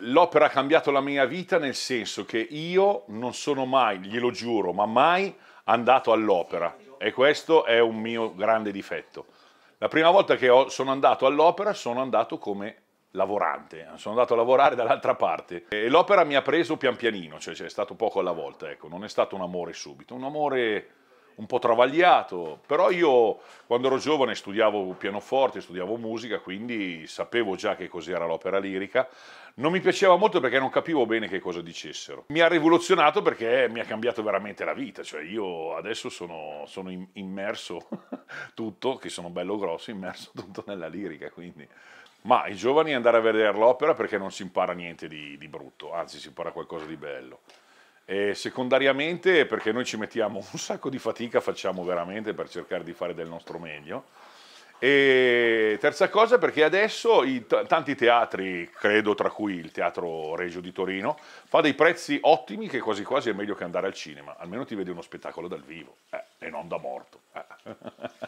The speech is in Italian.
L'opera ha cambiato la mia vita nel senso che io non sono mai, glielo giuro, ma mai andato all'opera e questo è un mio grande difetto. La prima volta che ho, sono andato all'opera sono andato come lavorante, sono andato a lavorare dall'altra parte e l'opera mi ha preso pian pianino, cioè, cioè è stato poco alla volta, ecco, non è stato un amore subito, un amore un po' travagliato, però io quando ero giovane studiavo pianoforte, studiavo musica, quindi sapevo già che cos'era l'opera lirica. Non mi piaceva molto perché non capivo bene che cosa dicessero. Mi ha rivoluzionato perché mi ha cambiato veramente la vita, cioè io adesso sono, sono immerso tutto, che sono bello grosso, immerso tutto nella lirica, quindi... Ma i giovani andare a vedere l'opera perché non si impara niente di, di brutto, anzi si impara qualcosa di bello. E secondariamente perché noi ci mettiamo un sacco di fatica, facciamo veramente per cercare di fare del nostro meglio. E terza cosa perché adesso t- tanti teatri, credo tra cui il Teatro Regio di Torino, fa dei prezzi ottimi che quasi quasi è meglio che andare al cinema, almeno ti vedi uno spettacolo dal vivo eh, e non da morto. Eh.